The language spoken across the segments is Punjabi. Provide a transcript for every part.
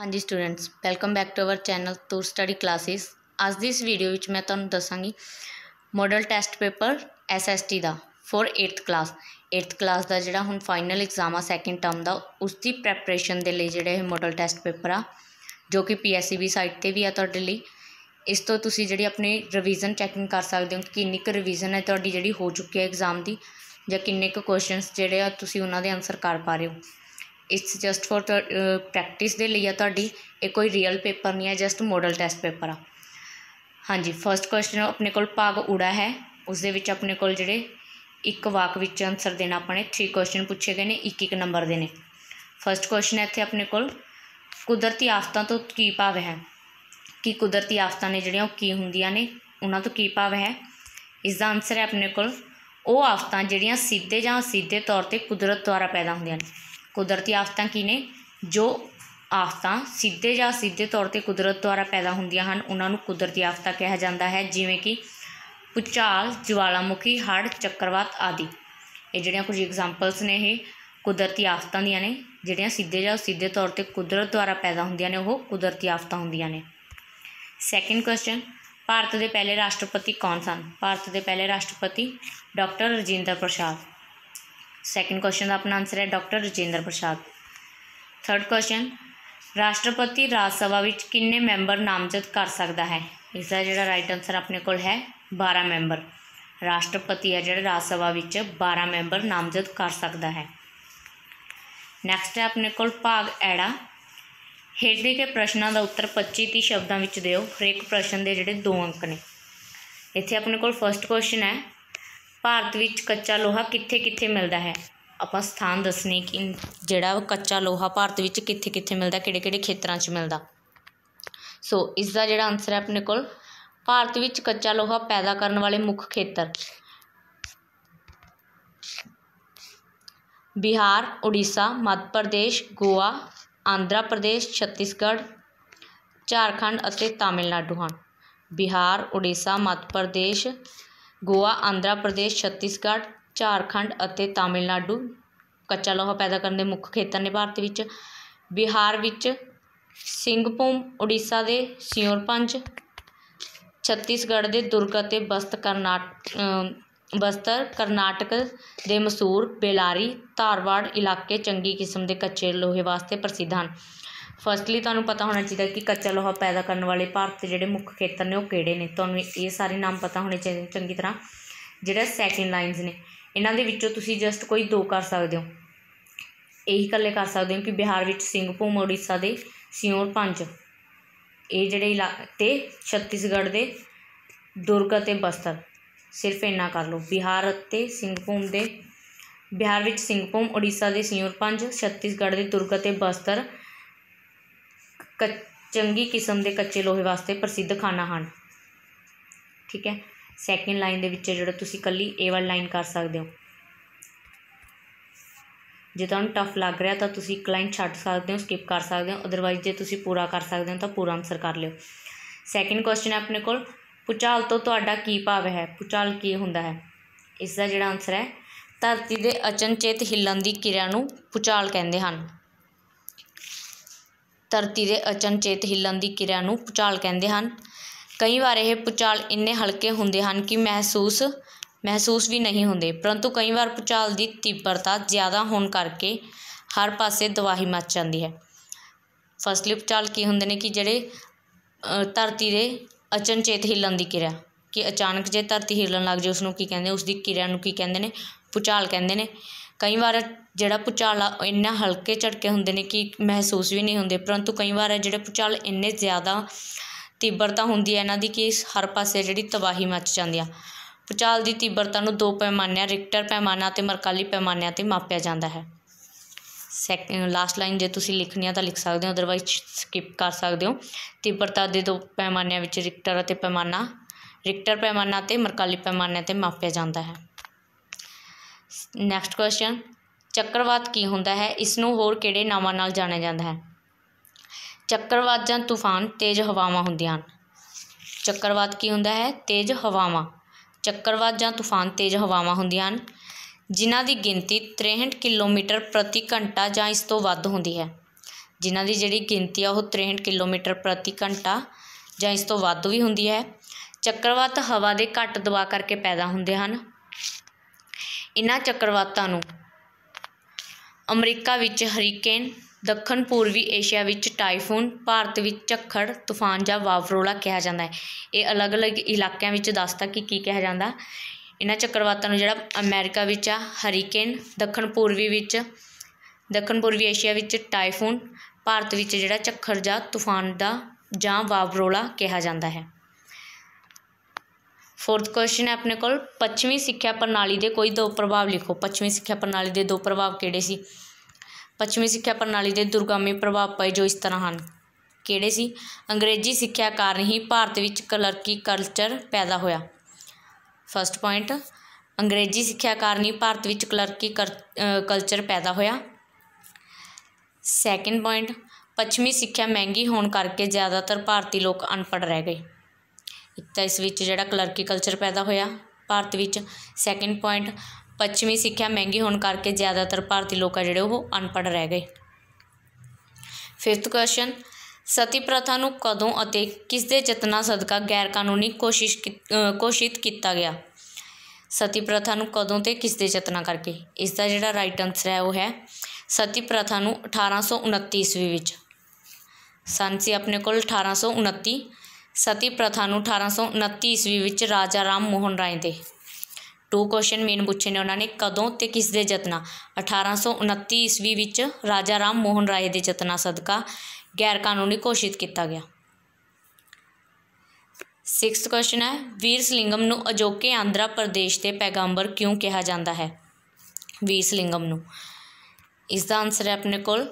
ਹਾਂਜੀ students welcome back to our channel to study classes ਅੱਜ ਦੀ ਇਸ ਵੀਡੀਓ ਵਿੱਚ ਮੈਂ ਤੁਹਾਨੂੰ ਦੱਸਾਂਗੀ ਮਾਡਲ ਟੈਸਟ ਪੇਪਰ ਐਸਐਸਟੀ ਦਾ for 8th class 8th class ਦਾ ਜਿਹੜਾ ਹੁਣ ਫਾਈਨਲ ਐਗਜ਼ਾਮ ਆ ਸੈਕਿੰਡ ਟਰਮ ਦਾ ਉਸ ਦੀ ਪ੍ਰੈਪਰੇਸ਼ਨ ਦੇ ਲਈ ਜਿਹੜਾ ਇਹ ਮਾਡਲ ਟੈਸਟ ਪੇਪਰ ਆ ਜੋ ਕਿ ਪੀਐਸਸੀਬੀ ਸਾਈਟ ਤੇ ਵੀ ਆ ਤੁਹਾਡੇ ਲਈ ਇਸ ਤੋਂ ਤੁਸੀਂ ਜਿਹੜੀ ਆਪਣੀ ਰਿਵੀਜ਼ਨ ਚੈਕਿੰਗ ਕਰ ਸਕਦੇ ਹੋ ਕਿ ਕਿੰਨੀ ਕੁ ਰਿਵੀਜ਼ਨ ਹੈ ਤੁਹਾਡੀ ਜਿਹੜੀ ਹੋ ਚੁੱਕੀ ਹੈ ਐਗਜ਼ਾਮ ਦੀ ਜਾਂ ਕਿੰਨੇ ਕੁ ਕੁਐਸਚਨਸ ਜਿਹੜੇ ਆ ਤੁਸੀਂ ਉਹਨਾਂ ਦੇ ਆਨਸਰ ਕਰ ਪਾ ਰਹੇ ਹੋ ਇਟਸ ਜਸਟ ਫॉर ਪ੍ਰੈਕਟਿਸ ਦੇ ਲਈ ਆ ਤੁਹਾਡੀ ਇਹ ਕੋਈ ਰੀਅਲ ਪੇਪਰ ਨਹੀਂ ਹੈ ਜਸਟ ਮੋਡਲ ਟੈਸਟ ਪੇਪਰ ਆ ਹਾਂਜੀ ਫਰਸਟ ਕੁਐਸਚਨ ਆਪਣੇ ਕੋਲ ਭਾਗ ਉੜਾ ਹੈ ਉਸ ਦੇ ਵਿੱਚ ਆਪਣੇ ਕੋਲ ਜਿਹੜੇ ਇੱਕ ਵਾਕ ਵਿੱਚ ਆਨਸਰ ਦੇਣਾ ਆਪਣੇ 3 ਕੁਐਸਚਨ ਪੁੱਛੇ ਗਏ ਨੇ ਇੱਕ ਇੱਕ ਨੰਬਰ ਦੇ ਨੇ ਫਰਸਟ ਕੁਐਸਚਨ ਹੈ ਇੱਥੇ ਆਪਣੇ ਕੋਲ ਕੁਦਰਤੀ ਆਫਤਾਂ ਤੋਂ ਕੀ ਭਾਵ ਹੈ ਕੀ ਕੁਦਰਤੀ ਆਫਤਾਂ ਨੇ ਜਿਹੜੀਆਂ ਉਹ ਕੀ ਹੁੰਦੀਆਂ ਨੇ ਉਹਨਾਂ ਤੋਂ ਕੀ ਭਾਵ ਹੈ ਇਸ ਦਾ ਆਨਸਰ ਹੈ ਆਪਣੇ ਕੋਲ ਉਹ ਆਫਤਾਂ ਜਿਹੜੀਆਂ ਸਿੱਧੇ ਜਾਂ ਸਿੱਧੇ ਤੌਰ ਤੇ ਕੁਦਰਤ ਦੁਆਰਾ ਪੈਦਾ ਹੁੰਦੀਆਂ ਨੇ ਕੁਦਰਤੀ ਆਫਤਾਂ ਕੀ ਨੇ ਜੋ ਆਫਤਾਂ ਸਿੱਧੇ ਜਾਂ ਸਿੱਧੇ ਤੌਰ ਤੇ ਕੁਦਰਤ ਦੁਆਰਾ ਪੈਦਾ ਹੁੰਦੀਆਂ ਹਨ ਉਹਨਾਂ ਨੂੰ ਕੁਦਰਤੀ ਆਫਤਾਂ ਕਿਹਾ ਜਾਂਦਾ ਹੈ ਜਿਵੇਂ ਕਿ ਪੁਚਾਲ ਜਵਾਲਾਮੁਖੀ ਹੜ੍ਹ ਚੱਕਰਵਾਤ ਆਦਿ ਇਹ ਜਿਹੜੀਆਂ ਕੁਝ ਐਗਜ਼ਾਮਪਲਸ ਨੇ ਇਹ ਕੁਦਰਤੀ ਆਫਤਾਂ ਦੀਆਂ ਨੇ ਜਿਹੜੀਆਂ ਸਿੱਧੇ ਜਾਂ ਸਿੱਧੇ ਤੌਰ ਤੇ ਕੁਦਰਤ ਦੁਆਰਾ ਪੈਦਾ ਹੁੰਦੀਆਂ ਨੇ ਉਹ ਕੁਦਰਤੀ ਆਫਤਾਂ ਹੁੰਦੀਆਂ ਨੇ ਸੈਕਿੰਡ ਕੁਐਸਚਨ ਭਾਰਤ ਦੇ ਪਹਿਲੇ ਰਾਸ਼ਟਰਪਤੀ ਕੌਣ ਸਨ ਭਾਰਤ ਦੇ ਪਹਿਲੇ ਰਾਸ਼ਟਰਪਤੀ doctor Rajinder Prasad second question ਦਾ ਆਪਣਾ ਆਨਸਰ ਹੈ doctor Rajinder Prasad third question ਰਾਸ਼ਟਰਪਤੀ ਰਾਜ ਸਭਾ ਵਿੱਚ ਕਿੰਨੇ ਮੈਂਬਰ ਨਾਮਜ਼ਦ ਕਰ ਸਕਦਾ ਹੈ ਇਸ ਦਾ ਜਿਹੜਾ ਰਾਈਟ ਆਨਸਰ ਆਪਣੇ ਕੋਲ ਹੈ 12 ਮੈਂਬਰ ਰਾਸ਼ਟਰਪਤੀ ਹੈ ਜਿਹੜਾ ਰਾਜ ਸਭਾ ਵਿੱਚ 12 ਮੈਂਬਰ ਨਾਮਜ਼ਦ ਕਰ ਸਕਦਾ ਹੈ ਨੈਕਸਟ ਹੈ ਆਪਣੇ ਕੋਲ ਭਾਗ ਐੜਾ ਹੇਠ ਦੇ ਕੇ ਪ੍ਰਸ਼ਨਾਂ ਦਾ ਉੱਤਰ 25 30 ਸ਼ਬਦਾਂ ਵਿੱਚ ਦਿਓ ਹਰੇਕ ਪ੍ਰਸ਼ਨ ਦੇ ਜਿਹੜੇ 2 ਅੰਕ ਨੇ ਇੱਥੇ ਆਪਣੇ ਕੋਲ ਫਰਸਟ ਕੁਐਸਚਨ ਹੈ ਭਾਰਤ ਵਿੱਚ ਕੱਚਾ ਲੋਹਾ ਕਿੱਥੇ ਕਿੱਥੇ ਮਿਲਦਾ ਹੈ ਆਪਾਂ ਸਥਾਨ ਦੱਸਣੇ ਕਿ ਜਿਹੜਾ ਕੱਚਾ ਲੋਹਾ ਭਾਰਤ ਵਿੱਚ ਕਿੱਥੇ ਕਿੱਥੇ ਮਿਲਦਾ ਕਿਹੜੇ ਕਿਹੜੇ ਖੇਤਰਾਂ 'ਚ ਮਿਲਦਾ ਸੋ ਇਸ ਦਾ ਜਿਹੜਾ ਆਨਸਰ ਹੈ ਆਪਣੇ ਕੋਲ ਭਾਰਤ ਵਿੱਚ ਕੱਚਾ ਲੋਹਾ ਪੈਦਾ ਕਰਨ ਵਾਲੇ ਮੁੱਖ ਖੇਤਰ ਬਿਹਾਰ ਉੜੀਸਾ ਮੱਧ ਪ੍ਰਦੇਸ਼ ਗੋਆ ਆਂਧਰਾ ਪ੍ਰਦੇਸ਼ ਛੱਤੀਸਗੜ੍ਹ ਝਾਰਖੰਡ ਅਤੇ ਤਾਮਿਲਨਾਡੂ ਹਨ ਬਿਹਾਰ ਉੜੀਸਾ ਮੱਧ ਪ੍ਰਦੇਸ਼ ਗੋਆ ਆਂਧਰਾ ਪ੍ਰਦੇਸ਼ ਛੱਤੀਸਗੜ੍ਹ ਝਾਰਖੰਡ ਅਤੇ ਤਾਮਿਲਨਾਡੂ ਕੱਚਾ ਲੋਹਾ ਪੈਦਾ ਕਰਨ ਦੇ ਮੁੱਖ ਖੇਤਰ ਨੇ ਭਾਰਤ ਵਿੱਚ ਬਿਹਾਰ ਵਿੱਚ ਸਿੰਘਪੂਮ ਓਡੀਸ਼ਾ ਦੇ ਸਿਓਰਪੰਜ ਛੱਤੀਸਗੜ੍ਹ ਦੇ ਦੁਰਗ ਅਤੇ ਬਸਤ ਕਰਨਾਟ ਬਸਤਰ ਕਰਨਾਟਕ ਦੇ ਮਸੂਰ ਬੇਲਾਰੀ ਧਾਰਵਾੜ ਇਲਾਕੇ ਚੰਗੀ ਕਿਸਮ ਦੇ ਕੱਚੇ ਲੋਹੇ ਵਾਸਤੇ ਪ੍ਰਸਿੱਧ ਹਨ ਫਰਸਟਲੀ ਤੁਹਾਨੂੰ ਪਤਾ ਹੋਣਾ ਚਾਹੀਦਾ ਕਿ ਕੱਚਾ ਲੋਹਾ ਪੈਦਾ ਕਰਨ ਵਾਲੇ ਭਾਰਤ ਦੇ ਜਿਹੜੇ ਮੁੱਖ ਖੇਤਰ ਨੇ ਉਹ ਕਿਹੜੇ ਨੇ ਤੁਹਾਨੂੰ ਇਹ ਸਾਰੇ ਨਾਮ ਪਤਾ ਹੋਣੇ ਚਾਹੀਦੇ ਚੰਗੀ ਤਰ੍ਹਾਂ ਜਿਹੜਾ ਸੈਕਿੰਡ ਲਾਈਨਸ ਨੇ ਇਹਨਾਂ ਦੇ ਵਿੱਚੋਂ ਤੁਸੀਂ ਜਸਟ ਕੋਈ ਦੋ ਕਰ ਸਕਦੇ ਹੋ ਇਹੀ ਇਕੱਲੇ ਕਰ ਸਕਦੇ ਹੋ ਕਿ ਬਿਹਾਰ ਵਿੱਚ ਸਿੰਘਭੂਮ ਉੜੀਸਾ ਦੇ ਸਿਓਰ ਪੰਜ ਇਹ ਜਿਹੜੇ ਇਲਾਕੇ ਤੇ ਛੱਤੀਸਗੜ੍ਹ ਦੇ ਦੁਰਗ ਅਤੇ ਬਸਤਰ ਸਿਰਫ ਇੰਨਾ ਕਰ ਲਓ ਬਿਹਾਰ ਅਤੇ ਸਿੰਘਭੂਮ ਦੇ ਬਿਹਾਰ ਵਿੱਚ ਸਿੰਘਭੂਮ ਓਡੀਸ਼ਾ ਦੇ ਸਿਓਰ ਪੰਜ ਛੱਤੀਸਗੜ੍ਹ ਦੇ ਦੁਰਗ ਅਤੇ ਬਸਤਰ ਚੰਗੀ ਕਿਸਮ ਦੇ ਕੱਚੇ ਲੋਹੇ ਵਾਸਤੇ ਪ੍ਰਸਿੱਧ ਖਾਣਾ ਹਨ ਠੀਕ ਹੈ ਸੈਕਿੰਡ ਲਾਈਨ ਦੇ ਵਿੱਚ ਜਿਹੜਾ ਤੁਸੀਂ ਕੱਲੀ ਏ ਵਾਲੀ ਲਾਈਨ ਕਰ ਸਕਦੇ ਹੋ ਜੇ ਤੁਹਾਨੂੰ ਟਫ ਲੱਗ ਰਿਹਾ ਤਾਂ ਤੁਸੀਂ ਇੱਕ ਲਾਈਨ ਛੱਡ ਸਕਦੇ ਹੋ ਸਕਿਪ ਕਰ ਸਕਦੇ ਹੋ ਅਦਰਵਾਈਜ਼ ਜੇ ਤੁਸੀਂ ਪੂਰਾ ਕਰ ਸਕਦੇ ਹੋ ਤਾਂ ਪੂਰਾ ਆਨਸਰ ਕਰ ਲਿਓ ਸੈਕਿੰਡ ਕੁਐਸਚਨ ਹੈ ਆਪਣੇ ਕੋਲ ਪੁਚਾਲ ਤੋਂ ਤੁਹਾਡਾ ਕੀ ਭਾਵ ਹੈ ਪੁਚਾਲ ਕੀ ਹੁੰਦਾ ਹੈ ਇਸ ਦਾ ਜਿਹੜਾ ਆਨਸਰ ਹੈ ਧਰਤੀ ਦੇ ਅਚਨਚੇਤ ਹਿੱਲਣ ਦੀ ਕਿਰਿਆ ਨੂੰ ਪੁਚਾਲ ਕਹਿੰਦੇ ਹਨ ਧਰਤੀ ਦੇ ਅਚਨਚੇਤ ਹਿੱਲਣ ਦੀ ਕਿਰਿਆ ਨੂੰ ਭੂਚਾਲ ਕਹਿੰਦੇ ਹਨ ਕਈ ਵਾਰ ਇਹ ਭੂਚਾਲ ਇੰਨੇ ਹਲਕੇ ਹੁੰਦੇ ਹਨ ਕਿ ਮਹਿਸੂਸ ਮਹਿਸੂਸ ਵੀ ਨਹੀਂ ਹੁੰਦੇ ਪਰੰਤੂ ਕਈ ਵਾਰ ਭੂਚਾਲ ਦੀ ਤੀਬਰਤਾ ਜ਼ਿਆਦਾ ਹੋਣ ਕਰਕੇ ਹਰ ਪਾਸੇ ਦਵਾਹੀ ਮਚ ਜਾਂਦੀ ਹੈ ਫਸਲੀ ਭੂਚਾਲ ਕੀ ਹੁੰਦੇ ਨੇ ਕਿ ਜਿਹੜੇ ਧਰਤੀ ਦੇ ਅਚਨਚੇਤ ਹਿੱਲਣ ਦੀ ਕਿਰਿਆ ਕਿ ਅਚਾਨਕ ਜੇ ਧਰਤੀ ਹਿੱਲਣ ਲੱਗ ਜਾਏ ਉਸ ਨੂੰ ਕੀ ਕਹਿੰਦੇ ਉਸ ਦੀ ਕਿਰਿਆ ਨੂੰ ਕੀ ਕਹਿੰਦੇ ਨੇ ਭੂਚਾਲ ਕਹਿੰਦੇ ਨੇ ਕਈ ਵਾਰ ਜਿਹੜਾ ਪੁਚਾਲ ਇੰਨਾ ਹਲਕੇ ਝਟਕੇ ਹੁੰਦੇ ਨੇ ਕਿ ਮਹਿਸੂਸ ਵੀ ਨਹੀਂ ਹੁੰਦੇ ਪਰੰਤੂ ਕਈ ਵਾਰ ਜਿਹੜੇ ਪੁਚਾਲ ਇੰਨੇ ਜ਼ਿਆਦਾ ਤੀਬਰਤਾ ਹੁੰਦੀ ਹੈ ਇਹਨਾਂ ਦੀ ਕਿ ਹਰ ਪਾਸੇ ਜਿਹੜੀ ਤਬਾਹੀ ਮਚ ਜਾਂਦੀ ਆ ਪੁਚਾਲ ਦੀ ਤੀਬਰਤਾ ਨੂੰ ਦੋ ਪੈਮਾਨਿਆਂ ਰਿਕਟਰ ਪੈਮਾਨਾ ਤੇ ਮਰਕਾਲੀ ਪੈਮਾਨਿਆਂ 'ਤੇ ਮਾਪਿਆ ਜਾਂਦਾ ਹੈ ਸੈਕਿੰਡ ਲਾਸਟ ਲਾਈਨ ਜੇ ਤੁਸੀਂ ਲਿਖਣੀ ਆ ਤਾਂ ਲਿਖ ਸਕਦੇ ਹੋ ਅਦਰਵਾਈਜ਼ ਸਕਿਪ ਕਰ ਸਕਦੇ ਹੋ ਤੀਬਰਤਾ ਦੇ ਦੋ ਪੈਮਾਨਿਆਂ ਵਿੱਚ ਰਿਕਟਰ ਅਤੇ ਪੈਮਾਨਾ ਰਿਕਟਰ ਪੈਮਾਨਾ ਤੇ ਮਰਕਾਲੀ ਪੈਮਾਨਾ 'ਤੇ ਮਾਪਿਆ ਜਾਂਦਾ ਹੈ ਨੈਕਸਟ ਕੁਐਸਚਨ ਚੱਕਰਵਾਤ ਕੀ ਹੁੰਦਾ ਹੈ ਇਸ ਨੂੰ ਹੋਰ ਕਿਹੜੇ ਨਾਵਾਂ ਨਾਲ ਜਾਣਿਆ ਜਾਂਦਾ ਹੈ ਚੱਕਰਵਾਤ ਜਾਂ ਤੂਫਾਨ ਤੇਜ਼ ਹਵਾਵਾਂ ਹੁੰਦੀਆਂ ਹਨ ਚੱਕਰਵਾਤ ਕੀ ਹੁੰਦਾ ਹੈ ਤੇਜ਼ ਹਵਾਵਾਂ ਚੱਕਰਵਾਤ ਜਾਂ ਤੂਫਾਨ ਤੇਜ਼ ਹਵਾਵਾਂ ਹੁੰਦੀਆਂ ਹਨ ਜਿਨ੍ਹਾਂ ਦੀ ਗਿਣਤੀ 63 ਕਿਲੋਮੀਟਰ ਪ੍ਰਤੀ ਘੰਟਾ ਜਾਂ ਇਸ ਤੋਂ ਵੱਧ ਹੁੰਦੀ ਹੈ ਜਿਨ੍ਹਾਂ ਦੀ ਜਿਹੜੀ ਗਿਣਤੀ ਆ ਉਹ 63 ਕਿਲੋਮੀਟਰ ਪ੍ਰਤੀ ਘੰਟਾ ਜਾਂ ਇਸ ਤੋਂ ਵੱਧ ਵੀ ਹੁੰਦੀ ਹੈ ਚੱਕਰਵਾਤ ਹਵਾ ਦੇ ਘੱਟ ਦਬਾਅ ਕਰਕੇ ਪੈਦਾ ਹੁੰਦੇ ਹਨ ਇਹਨਾਂ ਚੱਕਰਵਾਤਾਂ ਨੂੰ ਅਮਰੀਕਾ ਵਿੱਚ ਹਰੀਕੇਨ ਦੱਖਣ ਪੂਰਬੀ ਏਸ਼ੀਆ ਵਿੱਚ ਟਾਈਫੂਨ ਭਾਰਤ ਵਿੱਚ ਝੱਖੜ ਤੂਫਾਨ ਜਾਂ ਵਾਵਰੋਲਾ ਕਿਹਾ ਜਾਂਦਾ ਹੈ ਇਹ ਅਲੱਗ ਅਲੱਗ ਇਲਾਕਿਆਂ ਵਿੱਚ ਦੱਸਦਾ ਕਿ ਕੀ ਕਿਹਾ ਜਾਂਦਾ ਇਹਨਾਂ ਚੱਕਰਵਾਤਾਂ ਨੂੰ ਜਿਹੜਾ ਅਮਰੀਕਾ ਵਿੱਚ ਆ ਹਰੀਕੇਨ ਦੱਖਣ ਪੂਰਬੀ ਵਿੱਚ ਦੱਖਣ ਪੂਰਬੀ ਏਸ਼ੀਆ ਵਿੱਚ ਟਾਈਫੂਨ ਭਾਰਤ ਵਿੱਚ ਜਿਹੜਾ ਝੱਖੜ ਜਾਂ ਤੂਫਾਨ ਦਾ ਜਾਂ ਵਾਵਰੋਲਾ ਕਿਹਾ ਜਾਂਦਾ ਹੈ ਫੋਰਥ ਕੁਐਸਚਨ ਹੈ ਆਪਣੇ ਕੋਲ ਪੱਛਮੀ ਸਿੱਖਿਆ ਪ੍ਰਣਾਲੀ ਦੇ ਕੋਈ ਦੋ ਪ੍ਰਭਾਵ ਲਿਖੋ ਪੱਛਮੀ ਸਿੱਖਿਆ ਪ੍ਰਣਾਲੀ ਦੇ ਦੋ ਪ੍ਰਭਾਵ ਕਿਹੜੇ ਸੀ ਪੱਛਮੀ ਸਿੱਖਿਆ ਪ੍ਰਣਾਲੀ ਦੇ ਦੁਰਗਾਮੀ ਪ੍ਰਭਾਵ ਪਏ ਜੋ ਇਸ ਤਰ੍ਹਾਂ ਹਨ ਕਿਹੜੇ ਸੀ ਅੰਗਰੇਜ਼ੀ ਸਿੱਖਿਆ ਕਾਰਨ ਹੀ ਭਾਰਤ ਵਿੱਚ ਕਲਰਕੀ ਕਲਚਰ ਪੈਦਾ ਹੋਇਆ ਫਸਟ ਪੁਆਇੰਟ ਅੰਗਰੇਜ਼ੀ ਸਿੱਖਿਆ ਕਾਰਨ ਹੀ ਭਾਰਤ ਵਿੱਚ ਕਲਰਕੀ ਕਲਚਰ ਪੈਦਾ ਹੋਇਆ ਸੈਕਿੰਡ ਪੁਆਇੰਟ ਪੱਛਮੀ ਸਿੱਖਿਆ ਮਹਿੰਗੀ ਹੋਣ ਕਰਕੇ ਜ਼ਿਆਦਾਤਰ ਭਾਰਤੀ ਲੋਕ ਅਨਪੜ੍ਹ ਰਹਿ ਗਏ ਇੱਕ ਤਾਂ ਇਸ ਵਿੱਚ ਜਿਹੜਾ ਕਲਰਕੀ ਕਲਚਰ ਪੈਦਾ ਹੋਇਆ ਭਾਰਤ ਵਿੱਚ ਸੈਕਿੰਡ ਪੁਆਇੰਟ ਪੱਛਮੀ ਸਿੱਖਿਆ ਮਹਿੰਗੀ ਹੋਣ ਕਰਕੇ ਜ਼ਿਆਦਾਤਰ ਭਾਰਤੀ ਲੋਕ ਆ ਜਿਹੜੇ ਉਹ ਅਨਪੜ੍ਹ ਰਹਿ ਗਏ ਫਿਫਥ ਕੁਐਸਚਨ ਸਤੀ ਪ੍ਰਥਾ ਨੂੰ ਕਦੋਂ ਅਤੇ ਕਿਸ ਦੇ ਯਤਨਾਂ ਸਦਕਾ ਗੈਰ ਕਾਨੂੰਨੀ ਕੋਸ਼ਿਸ਼ ਕੋਸ਼ਿਤ ਕੀਤਾ ਗਿਆ ਸਤੀ ਪ੍ਰਥਾ ਨੂੰ ਕਦੋਂ ਤੇ ਕਿਸ ਦੇ ਯਤਨਾਂ ਕਰਕੇ ਇਸ ਦਾ ਜਿਹੜਾ ਰਾਈਟ ਆਨਸਰ ਹੈ ਉਹ ਹੈ ਸਤੀ ਪ੍ਰਥਾ ਨੂੰ 1829 ਈਸਵੀ ਵਿੱਚ ਸੰਸੀ ਆਪਣੇ ਕੋਲ 1829 ਸਤੀ ਪ੍ਰਥਾ ਨੂੰ 1829 ਈਸਵੀ ਵਿੱਚ ਰਾਜਾ ਰਾਮ ਮੋਹਨ ਰਾਏ ਦੇ ਟੂ ਕੁਐਸਚਨ ਮੇਨ ਪੁੱਛੇ ਨੇ ਉਹਨਾਂ ਨੇ ਕਦੋਂ ਤੇ ਕਿਸ ਦੇ ਯਤਨਾਂ 1829 ਈਸਵੀ ਵਿੱਚ ਰਾਜਾ ਰਾਮ ਮੋਹਨ ਰਾਏ ਦੇ ਯਤਨਾਂ ਸਦਕਾ ਗੈਰ ਕਾਨੂੰਨੀ ਘੋਸ਼ਿਤ ਕੀਤਾ ਗਿਆ 6th ਕੁਐਸਚਨ ਹੈ ਵੀਰ ਸਲਿੰਗਮ ਨੂੰ ਅਜੋਕੇ ਆਂਧਰਾ ਪ੍ਰਦੇਸ਼ ਦੇ ਪੈਗੰਬਰ ਕਿਉਂ ਕਿਹਾ ਜਾਂਦਾ ਹੈ ਵੀਰ ਸਲਿੰਗਮ ਨੂੰ ਇਸ ਦਾ ਆਨਸਰ ਹੈ ਆਪਣੇ ਕੋਲ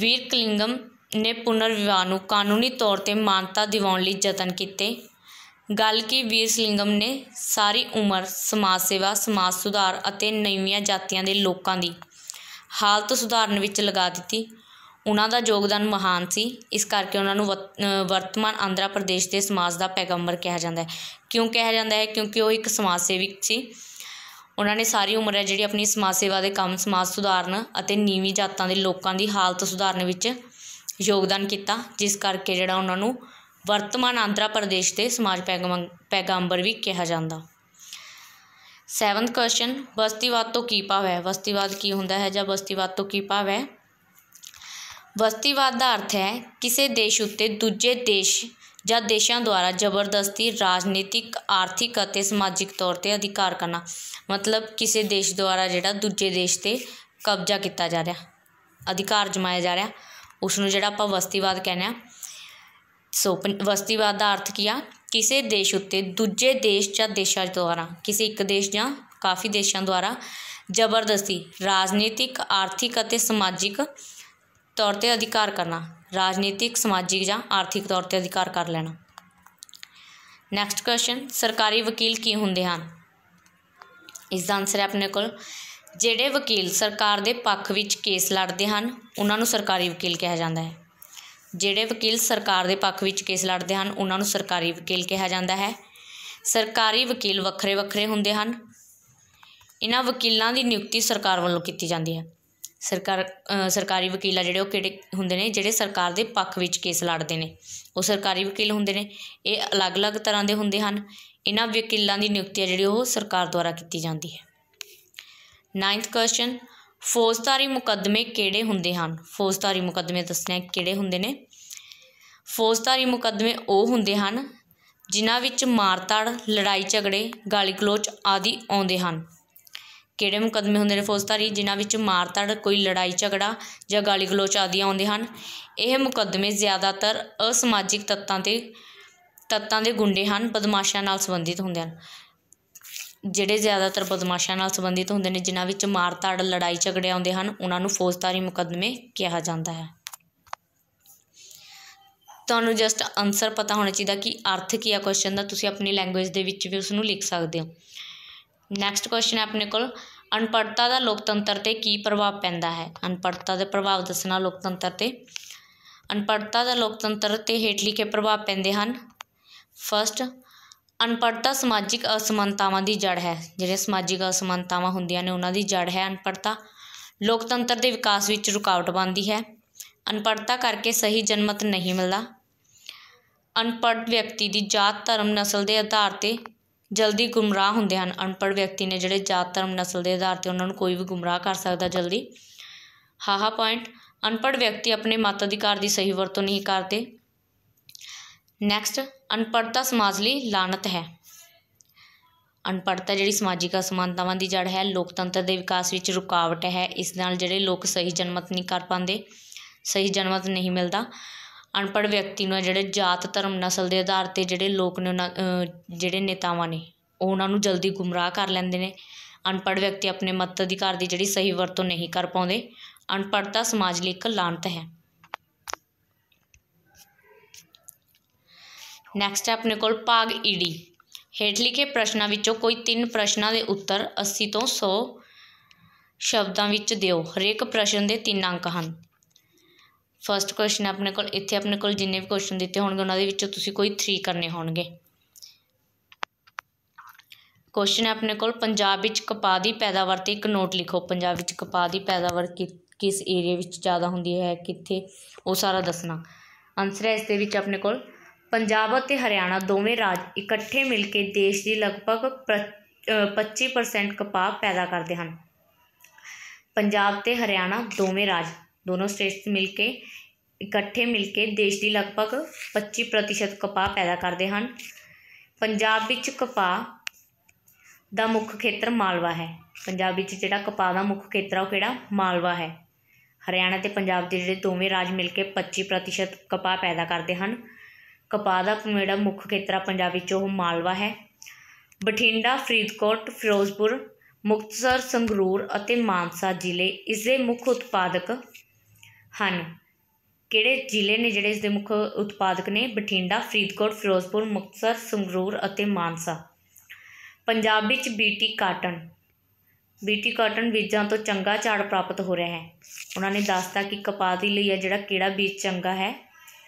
ਵੀਰ ਕਲਿੰਗਮ ਨੇ ਪੁਨਰ ਵਿਵਾਹ ਨੂੰ ਕਾਨੂੰਨੀ ਤੌਰ 'ਤੇ ਮਾਨਤਾ ਦਿਵਾਉਣ ਲਈ ਯਤਨ ਕੀਤੇ ਗੱਲ ਕੀ ਸਿੰਘਮ ਨੇ ਸਾਰੀ ਉਮਰ ਸਮਾਜ ਸੇਵਾ ਸਮਾਜ ਸੁਧਾਰ ਅਤੇ ਨਵੀਆਂ ਜਾਤੀਆਂ ਦੇ ਲੋਕਾਂ ਦੀ ਹਾਲਤ ਸੁਧਾਰਨ ਵਿੱਚ ਲਗਾ ਦਿੱਤੀ ਉਹਨਾਂ ਦਾ ਯੋਗਦਾਨ ਮਹਾਨ ਸੀ ਇਸ ਕਰਕੇ ਉਹਨਾਂ ਨੂੰ ਵਰਤਮਾਨ ਆਂਧਰਾ ਪ੍ਰਦੇਸ਼ ਦੇ ਸਮਾਜ ਦਾ ਪੈਗੰਬਰ ਕਿਹਾ ਜਾਂਦਾ ਹੈ ਕਿਉਂ ਕਿਹਾ ਜਾਂਦਾ ਹੈ ਕਿਉਂਕਿ ਉਹ ਇੱਕ ਸਮਾਜ ਸੇਵਕ ਸੀ ਉਹਨਾਂ ਨੇ ਸਾਰੀ ਉਮਰ ਹੈ ਜਿਹੜੀ ਆਪਣੀ ਸਮਾਜ ਸੇਵਾ ਦੇ ਕੰਮ ਸਮਾਜ ਸੁਧਾਰਨ ਅਤੇ ਨੀਵੀਂ ਜਾਤਾਂ ਦੇ ਲੋਕਾਂ ਦੀ ਹਾਲਤ ਸੁਧਾਰਨ ਵਿੱਚ ਯੋਗਦਾਨ ਕੀਤਾ ਜਿਸ ਕਰਕੇ ਜਿਹੜਾ ਉਹਨਾਂ ਨੂੰ ਵਰਤਮਾਨ ਆਂਧਰਾ ਪ੍ਰਦੇਸ਼ ਦੇ ਸਮਾਜ ਪੈਗੰਬਰ ਵੀ ਕਿਹਾ ਜਾਂਦਾ ਸੈਵਨਥ ਕੁਐਸਚਨ ਬਸਤੀਵਾਦ ਤੋਂ ਕੀ ਭਾਵ ਹੈ ਬਸਤੀਵਾਦ ਕੀ ਹੁੰਦਾ ਹੈ ਜਾਂ ਬਸਤੀਵਾਦ ਤੋਂ ਕੀ ਭਾਵ ਹੈ ਬਸਤੀਵਾਦ ਦਾ ਅਰਥ ਹੈ ਕਿਸੇ ਦੇਸ਼ ਉੱਤੇ ਦੂਜੇ ਦੇਸ਼ ਜਾਂ ਦੇਸ਼ਾਂ ਦੁਆਰਾ ਜ਼ਬਰਦਸਤੀ ਰਾਜਨੀਤਿਕ ਆਰਥਿਕ ਅਤੇ ਸਮਾਜਿਕ ਤੌਰ ਤੇ ਅਧਿਕਾਰ ਕਰਨਾ ਮਤਲਬ ਕਿਸੇ ਦੇਸ਼ ਦੁਆਰਾ ਜਿਹੜਾ ਦੂਜੇ ਦੇਸ਼ ਤੇ ਕਬਜ਼ਾ ਕੀਤਾ ਜਾ ਰਿਹਾ ਅਧਿਕਾਰ ਜਮਾਇਆ ਜਾ ਰਿਹਾ ਉਸ ਨੂੰ ਜਿਹੜਾ ਆਪਾਂ ਵਸਤੀਵਾਦ ਕਹਿੰਦੇ ਆ ਸੋ ਵਸਤੀਵਾਦ ਦਾ ਅਰਥ ਕੀ ਆ ਕਿਸੇ ਦੇਸ਼ ਉੱਤੇ ਦੂਜੇ ਦੇਸ਼ ਜਾਂ ਦੇਸ਼ਾਂ ਦੁਆਰਾ ਕਿਸੇ ਇੱਕ ਦੇਸ਼ ਜਾਂ ਕਾਫੀ ਦੇਸ਼ਾਂ ਦੁਆਰਾ ਜ਼ਬਰਦਸਤੀ ਰਾਜਨੀਤਿਕ ਆਰਥਿਕ ਅਤੇ ਸਮਾਜਿਕ ਤੌਰ ਤੇ ਅਧਿਕਾਰ ਕਰਨਾ ਰਾਜਨੀਤਿਕ ਸਮਾਜਿਕ ਜਾਂ ਆਰਥਿਕ ਤੌਰ ਤੇ ਅਧਿਕਾਰ ਕਰ ਲੈਣਾ ਨੈਕਸਟ ਕੁਐਸਚਨ ਸਰਕਾਰੀ ਵਕੀਲ ਕੀ ਹੁੰਦੇ ਹਨ ਇਸ ਦਾ ਆਨਸਰ ਹੈ ਆਪਣੇ ਕੋਲ ਜਿਹੜੇ ਵਕੀਲ ਸਰਕਾਰ ਦੇ ਪੱਖ ਵਿੱਚ ਕੇਸ ਲੜਦੇ ਹਨ ਉਹਨਾਂ ਨੂੰ ਸਰਕਾਰੀ ਵਕੀਲ ਕਿਹਾ ਜਾਂਦਾ ਹੈ ਜਿਹੜੇ ਵਕੀਲ ਸਰਕਾਰ ਦੇ ਪੱਖ ਵਿੱਚ ਕੇਸ ਲੜਦੇ ਹਨ ਉਹਨਾਂ ਨੂੰ ਸਰਕਾਰੀ ਵਕੀਲ ਕਿਹਾ ਜਾਂਦਾ ਹੈ ਸਰਕਾਰੀ ਵਕੀਲ ਵੱਖਰੇ ਵੱਖਰੇ ਹੁੰਦੇ ਹਨ ਇਹਨਾਂ ਵਕੀਲਾਂ ਦੀ ਨਿਯੁਕਤੀ ਸਰਕਾਰ ਵੱਲੋਂ ਕੀਤੀ ਜਾਂਦੀ ਹੈ ਸਰਕਾਰ ਸਰਕਾਰੀ ਵਕੀਲ ਆ ਜਿਹੜੇ ਉਹ ਕਿਹੜੇ ਹੁੰਦੇ ਨੇ ਜਿਹੜੇ ਸਰਕਾਰ ਦੇ ਪੱਖ ਵਿੱਚ ਕੇਸ ਲੜਦੇ ਨੇ ਉਹ ਸਰਕਾਰੀ ਵਕੀਲ ਹੁੰਦੇ ਨੇ ਇਹ ਅਲੱਗ-ਅਲੱਗ ਤਰ੍ਹਾਂ ਦੇ ਹੁੰਦੇ ਹਨ ਇਹਨਾਂ ਵਕੀਲਾਂ ਦੀ ਨਿਯੁਕਤੀ ਜਿਹੜੀ ਉਹ ਸਰਕਾਰ ਦੁਆਰਾ ਕੀਤੀ ਜਾਂਦੀ ਹੈ 9th question ਫੌਜਦਾਰੀ ਮੁਕੱਦਮੇ ਕਿਹੜੇ ਹੁੰਦੇ ਹਨ ਫੌਜਦਾਰੀ ਮੁਕੱਦਮੇ ਦੱਸਣੇ ਕਿਹੜੇ ਹੁੰਦੇ ਨੇ ਫੌਜਦਾਰੀ ਮੁਕੱਦਮੇ ਉਹ ਹੁੰਦੇ ਹਨ ਜਿਨ੍ਹਾਂ ਵਿੱਚ ਮਾਰਤਾੜ ਲੜਾਈ ਝਗੜੇ ਗਾਲੀ ਗਲੋਚ ਆਦਿ ਆਉਂਦੇ ਹਨ ਕਿਹੜੇ ਮੁਕੱਦਮੇ ਹੁੰਦੇ ਨੇ ਫੌਜਦਾਰੀ ਜਿਨ੍ਹਾਂ ਵਿੱਚ ਮਾਰਤਾੜ ਕੋਈ ਲੜਾਈ ਝਗੜਾ ਜਾਂ ਗਾਲੀ ਗਲੋਚ ਆਦਿ ਆਉਂਦੇ ਹਨ ਇਹ ਮੁਕੱਦਮੇ ਜ਼ਿਆਦਾਤਰ ਅਸਮਾਜਿਕ ਤੱਤਾਂ ਤੇ ਤੱਤਾਂ ਦੇ ਗੁੰਡੇ ਹਨ ਬਦਮਾਸ਼ਾਂ ਨਾਲ ਸੰਬੰਧਿਤ ਹੁੰਦੇ ਹਨ ਜਿਹੜੇ ਜ਼ਿਆਦਾਤਰ ਬਦਮਾਸ਼ਾਂ ਨਾਲ ਸੰਬੰਧਿਤ ਹੁੰਦੇ ਨੇ ਜਿਨ੍ਹਾਂ ਵਿੱਚ ਮਾਰ ਤਾੜ ਲੜਾਈ ਝਗੜੇ ਆਉਂਦੇ ਹਨ ਉਹਨਾਂ ਨੂੰ ਫੌਜਦਾਰੀ ਮੁਕੱਦਮੇ ਕਿਹਾ ਜਾਂਦਾ ਹੈ ਤੁਹਾਨੂੰ ਜਸਟ ਆਨਸਰ ਪਤਾ ਹੋਣਾ ਚਾਹੀਦਾ ਕਿ ਅਰਥ ਕੀ ਹੈ ਕੁਐਸਚਨ ਦਾ ਤੁਸੀਂ ਆਪਣੀ ਲੈਂਗੁਏਜ ਦੇ ਵਿੱਚ ਵੀ ਉਸ ਨੂੰ ਲਿਖ ਸਕਦੇ ਹੋ ਨੈਕਸਟ ਕੁਐਸਚਨ ਹੈ ਆਪਣੇ ਕੋਲ ਅਨਪੜਤਾ ਦਾ ਲੋਕਤੰਤਰ ਤੇ ਕੀ ਪ੍ਰਭਾਵ ਪੈਂਦਾ ਹੈ ਅਨਪੜਤਾ ਦੇ ਪ੍ਰਭਾਵ ਦੱਸਣਾ ਲੋਕਤੰਤਰ ਤੇ ਅਨਪੜਤਾ ਦਾ ਲੋਕਤੰਤਰ ਤੇ ਹੇਠ ਲਿਖੇ ਪ੍ਰਭਾਵ ਪੈਂਦੇ ਹਨ ਫਸਟ ਅਨਪੜਤਾ ਸਮਾਜਿਕ ਅਸਮਾਨਤਾਵਾਂ ਦੀ ਜੜ ਹੈ ਜਿਹੜੇ ਸਮਾਜਿਕ ਅਸਮਾਨਤਾਵਾਂ ਹੁੰਦੀਆਂ ਨੇ ਉਹਨਾਂ ਦੀ ਜੜ ਹੈ ਅਨਪੜਤਾ ਲੋਕਤੰਤਰ ਦੇ ਵਿਕਾਸ ਵਿੱਚ ਰੁਕਾਵਟ ਬਣਦੀ ਹੈ ਅਨਪੜਤਾ ਕਰਕੇ ਸਹੀ ਜਨਮਤ ਨਹੀਂ ਮਿਲਦਾ ਅਨਪੜ੍ਹ ਵਿਅਕਤੀ ਦੀ ਜਾਤ ਧਰਮ ਨਸਲ ਦੇ ਆਧਾਰ ਤੇ ਜਲਦੀ ਗੁੰਮਰਾਹ ਹੁੰਦੇ ਹਨ ਅਨਪੜ੍ਹ ਵਿਅਕਤੀ ਨੇ ਜਿਹੜੇ ਜਾਤ ਧਰਮ ਨਸਲ ਦੇ ਆਧਾਰ ਤੇ ਉਹਨਾਂ ਨੂੰ ਕੋਈ ਵੀ ਗੁੰਮਰਾਹ ਕਰ ਸਕਦਾ ਜਲਦੀ ਹਾਹਾ ਪੁਆਇੰਟ ਅਨਪੜ੍ਹ ਵਿਅਕਤੀ ਆਪਣੇ ਮਤ ਅਧਿਕਾਰ ਦੀ ਸਹੀ ਵਰਤੋਂ ਨਹੀਂ ਕਰਦੇ ਨੈਕਸਟ ਅਨਪੜਤਾ ਸਮਾਜ ਲਈ ਲਾਨਤ ਹੈ ਅਨਪੜਤਾ ਜਿਹੜੀ ਸਮਾਜਿਕ ਅਸਮਾਨਤਾਵਾਂ ਦੀ ਜੜ ਹੈ ਲੋਕਤੰਤਰ ਦੇ ਵਿਕਾਸ ਵਿੱਚ ਰੁਕਾਵਟ ਹੈ ਇਸ ਨਾਲ ਜਿਹੜੇ ਲੋਕ ਸਹੀ ਜਨਮਤ ਨਹੀਂ ਕਰ ਪਾਉਂਦੇ ਸਹੀ ਜਨਮਤ ਨਹੀਂ ਮਿਲਦਾ ਅਨਪੜ ਵਿਅਕਤੀ ਨੂੰ ਜਿਹੜੇ ਜਾਤ ਧਰਮ ਨਸਲ ਦੇ ਆਧਾਰ ਤੇ ਜਿਹੜੇ ਲੋਕ ਨੇ ਉਹਨਾਂ ਜਿਹੜੇ ਨੇਤਾਵਾਂ ਨੇ ਉਹ ਉਹਨਾਂ ਨੂੰ ਜਲਦੀ ਗੁੰਮਰਾਹ ਕਰ ਲੈਂਦੇ ਨੇ ਅਨਪੜ ਵਿਅਕਤੀ ਆਪਣੇ ਮਤ ਅਧਿਕਾਰ ਦੀ ਜਿਹੜੀ ਸਹੀ ਵਰਤੋਂ ਨਹੀਂ ਕਰ ਪਾਉਂਦੇ ਅਨਪੜਤਾ ਸਮਾਜ ਲਈ ਇੱਕ ਲਾਨਤ ਹੈ ਨੈਕਸਟ ਹੈ ਆਪਣੇ ਕੋਲ ਭਾਗ ਈਡੀ e ਹੇਠ ਲਿਖੇ ਪ੍ਰਸ਼ਨਾਂ ਵਿੱਚੋਂ ਕੋਈ ਤਿੰਨ ਪ੍ਰਸ਼ਨਾਂ ਦੇ ਉੱਤਰ 80 ਤੋਂ 100 ਸ਼ਬਦਾਂ ਵਿੱਚ ਦਿਓ ਹਰੇਕ ਪ੍ਰਸ਼ਨ ਦੇ ਤਿੰਨ ਅੰਕ ਹਨ ਫਰਸਟ ਕੁਐਸਚਨ ਆਪਣੇ ਕੋਲ ਇੱਥੇ ਆਪਣੇ ਕੋਲ ਜਿੰਨੇ ਵੀ ਕੁਐਸਚਨ ਦਿੱਤੇ ਹੋਣਗੇ ਉਹਨਾਂ ਦੇ ਵਿੱਚੋਂ ਤੁਸੀਂ ਕੋਈ 3 ਕਰਨੇ ਹੋਣਗੇ ਕੁਐਸਚਨ ਹੈ ਆਪਣੇ ਕੋਲ ਪੰਜਾਬ ਵਿੱਚ ਕਪਾਹ ਦੀ ਪੈਦਾਵਾਰ ਤੇ ਇੱਕ ਨੋਟ ਲਿਖੋ ਪੰਜਾਬ ਵਿੱਚ ਕਪਾਹ ਦੀ ਪੈਦਾਵਾਰ ਕਿਸ ਏਰੀਆ ਵਿੱਚ ਜ਼ਿਆਦਾ ਹੁੰਦੀ ਹੈ ਕਿੱਥੇ ਉਹ ਸਾਰਾ ਦੱਸਣਾ ਆਨਸਰ ਹੈ ਇਸ ਦੇ ਵਿੱਚ ਆਪਣੇ ਕੋਲ ਪੰਜਾਬ ਅਤੇ ਹਰਿਆਣਾ ਦੋਵੇਂ ਰਾਜ ਇਕੱਠੇ ਮਿਲ ਕੇ ਦੇਸ਼ ਦੀ ਲਗਭਗ 25% ਕਪਾਹ ਪੈਦਾ ਕਰਦੇ ਹਨ ਪੰਜਾਬ ਤੇ ਹਰਿਆਣਾ ਦੋਵੇਂ ਰਾਜ ਦੋਨੋਂ ਸਟੇਟਸ ਮਿਲ ਕੇ ਇਕੱਠੇ ਮਿਲ ਕੇ ਦੇਸ਼ ਦੀ ਲਗਭਗ 25% ਕਪਾਹ ਪੈਦਾ ਕਰਦੇ ਹਨ ਪੰਜਾਬ ਵਿੱਚ ਕਪਾਹ ਦਾ ਮੁੱਖ ਖੇਤਰ ਮਾਲਵਾ ਹੈ ਪੰਜਾਬ ਵਿੱਚ ਜਿਹੜਾ ਕਪਾਹ ਦਾ ਮੁੱਖ ਖੇਤਰ ਉਹ ਕਿਹੜਾ ਮਾਲਵਾ ਹੈ ਹਰਿਆਣਾ ਤੇ ਪੰਜਾਬ ਦੇ ਜਿਹੜੇ ਦੋਵੇਂ ਰਾਜ ਮਿਲ ਕੇ 25% ਕਪਾਹ ਪੈਦਾ ਕਰਦੇ ਹਨ ਕਪਾਹ ਦਾ ਕਮੇੜਾ ਮੁੱਖ ਖੇਤਰਾ ਪੰਜਾਬ ਵਿੱਚ ਉਹ ਮਾਲਵਾ ਹੈ ਬਠਿੰਡਾ ਫਰੀਦਕੋਟ ਫਿਰੋਜ਼ਪੁਰ ਮੁਕਤਸਰ ਸੰਗਰੂਰ ਅਤੇ ਮਾਨਸਾ ਜ਼ਿਲ੍ਹੇ ਇਸ ਦੇ ਮੁੱਖ ਉਤਪਾਦਕ ਹਨ ਕਿਹੜੇ ਜ਼ਿਲ੍ਹੇ ਨੇ ਜਿਹੜੇ ਇਸ ਦੇ ਮੁੱਖ ਉਤਪਾਦਕ ਨੇ ਬਠਿੰਡਾ ਫਰੀਦਕੋਟ ਫਿਰੋਜ਼ਪੁਰ ਮੁਕਤਸਰ ਸੰਗਰੂਰ ਅਤੇ ਮਾਨਸਾ ਪੰਜਾਬ ਵਿੱਚ ਬੀਟੀ ਕਾਟਨ ਬੀਟੀ ਕਾਟਨ ਬੀਜਾਂ ਤੋਂ ਚੰਗਾ ਝਾੜ ਪ੍ਰਾਪਤ ਹੋ ਰਿਹਾ ਹੈ ਉਹਨਾਂ ਨੇ ਦੱਸਤਾ ਕਿ ਕਪਾਹ ਦੇ ਲਈ ਹੈ ਜਿਹੜਾ ਕਿਹੜਾ ਬੀਜ ਚੰਗਾ ਹੈ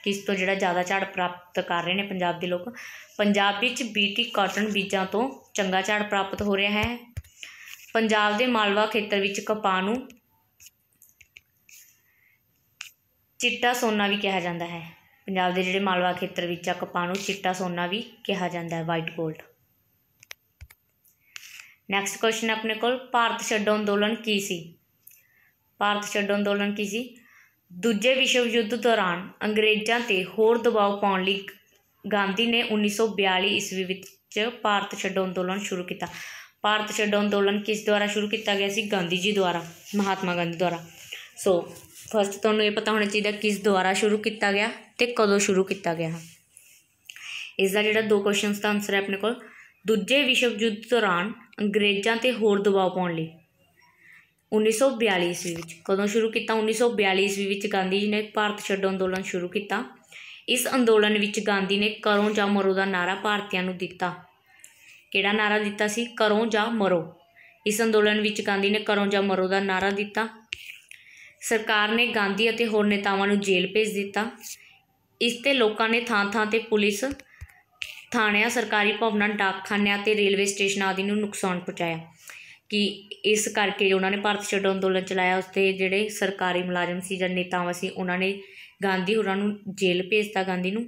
ਕਿਸ ਤੋਂ ਜਿਹੜਾ ਜ਼ਿਆਦਾ ਝਾੜ ਪ੍ਰਾਪਤ ਕਰ ਰਹੇ ਨੇ ਪੰਜਾਬ ਦੇ ਲੋਕ ਪੰਜਾਬ ਵਿੱਚ ਬੀਟੀ ਕਾਟਨ ਬੀਜਾਂ ਤੋਂ ਚੰਗਾ ਝਾੜ ਪ੍ਰਾਪਤ ਹੋ ਰਿਹਾ ਹੈ ਪੰਜਾਬ ਦੇ ਮਾਲਵਾ ਖੇਤਰ ਵਿੱਚ ਕਪਾਹ ਨੂੰ ਚਿੱਟਾ ਸੋਨਾ ਵੀ ਕਿਹਾ ਜਾਂਦਾ ਹੈ ਪੰਜਾਬ ਦੇ ਜਿਹੜੇ ਮਾਲਵਾ ਖੇਤਰ ਵਿੱਚ ਆ ਕਪਾਹ ਨੂੰ ਚਿੱਟਾ ਸੋਨਾ ਵੀ ਕਿਹਾ ਜਾਂਦਾ ਹੈ ਵਾਈਟ 골ਡ ਨੈਕਸਟ ਕੁਐਸਚਨ ਆਪਣੇ ਕੋਲ ਭਾਰਤ ਛੱਡੋ ਅੰਦੋਲਨ ਕੀ ਸੀ ਭਾਰਤ ਛੱਡੋ ਅੰਦੋਲਨ ਕੀ ਸੀ ਦੂਜੇ ਵਿਸ਼ਵ ਯੁੱਧ ਦੌਰਾਨ ਅੰਗਰੇਜ਼ਾਂ 'ਤੇ ਹੋਰ ਦਬਾਅ ਪਾਉਣ ਲਈ ਗਾਂਧੀ ਨੇ 1942 ਈਸਵੀ ਵਿੱਚ ਭਾਰਤ ਛੱਡੋ ਅੰਦੋਲਨ ਸ਼ੁਰੂ ਕੀਤਾ ਭਾਰਤ ਛੱਡੋ ਅੰਦੋਲਨ ਕਿਸ ਦੁਆਰਾ ਸ਼ੁਰੂ ਕੀਤਾ ਗਿਆ ਸੀ ਗਾਂਧੀ ਜੀ ਦੁਆਰਾ ਮਹਾਤਮਾ ਗਾਂਧੀ ਦੁਆਰਾ ਸੋ ਫਸਟ ਤੁਹਾਨੂੰ ਇਹ ਪਤਾ ਹੋਣਾ ਚਾਹੀਦਾ ਕਿਸ ਦੁਆਰਾ ਸ਼ੁਰੂ ਕੀਤਾ ਗਿਆ ਤੇ ਕਦੋਂ ਸ਼ੁਰੂ ਕੀਤਾ ਗਿਆ ਇਸ ਦਾ ਜਿਹੜਾ ਦੋ ਕੁਐਸਚਨਸ ਦਾ ਆਨਸਰ ਹੈ ਆਪਣੇ ਕੋਲ ਦੂਜੇ ਵਿਸ਼ਵ ਯੁੱਧ ਦੌਰਾਨ ਅੰਗਰੇਜ਼ਾਂ ਤੇ ਹੋਰ ਦਬਾਅ ਪਾਉਣ ਲਈ 1942 ਈਸਵੀ ਵਿੱਚ ਕਦੋਂ ਸ਼ੁਰੂ ਕੀਤਾ 1942 ਈਸਵੀ ਵਿੱਚ ਗਾਂਧੀ ਜੀ ਨੇ ਭਾਰਤ ਛੱਡੋ ਅੰਦੋਲਨ ਸ਼ੁਰੂ ਕੀਤਾ ਇਸ ਅੰਦੋਲਨ ਵਿੱਚ ਗਾਂਧੀ ਨੇ ਕਰੋ ਜਾਂ ਮਰੋ ਦਾ ਨਾਰਾ ਭਾਰਤੀਆਂ ਨੂੰ ਦਿੱਤਾ ਕਿਹੜਾ ਨਾਰਾ ਦਿੱਤਾ ਸੀ ਕਰੋ ਜਾਂ ਮਰੋ ਇਸ ਅੰਦੋਲਨ ਵਿੱਚ ਗਾਂਧੀ ਨੇ ਕਰੋ ਜਾਂ ਮਰੋ ਦਾ ਨਾਰਾ ਦਿੱਤਾ ਸਰਕਾਰ ਨੇ ਗਾਂਧੀ ਅਤੇ ਹੋਰ ਨੇਤਾਵਾਂ ਨੂੰ ਜੇਲ੍ਹ ਭੇਜ ਦਿੱਤਾ ਇਸ ਤੇ ਲੋਕਾਂ ਨੇ ਥਾਂ-ਥਾਂ ਤੇ ਪੁਲਿਸ ਥਾਣਿਆਂ ਸਰਕਾਰੀ ਭਵਨਾਂ ਡਾਕਖਾਨਿਆਂ ਤੇ ਰੇਲਵੇ ਸਟੇਸ਼ਨਾਂ ਆਦਿ ਨੂੰ ਨੁਕਸਾਨ ਪਹੁੰਚਾਇਆ ਕਿ ਇਸ ਕਰਕੇ ਉਹਨਾਂ ਨੇ ਭਾਰਤ ਛੱਡੋ ਅੰਦੋਲਨ ਚਲਾਇਆ ਉਸ 'ਤੇ ਜਿਹੜੇ ਸਰਕਾਰੀ ਮੁਲਾਜ਼ਮ ਸੀ ਜਾਂ ਨੇਤਾਵਾਂ ਸੀ ਉਹਨਾਂ ਨੇ ਗਾਂਧੀ ਉਹਨਾਂ ਨੂੰ ਜੇਲ੍ਹ ਭੇਜਤਾ ਗਾਂਧੀ ਨੂੰ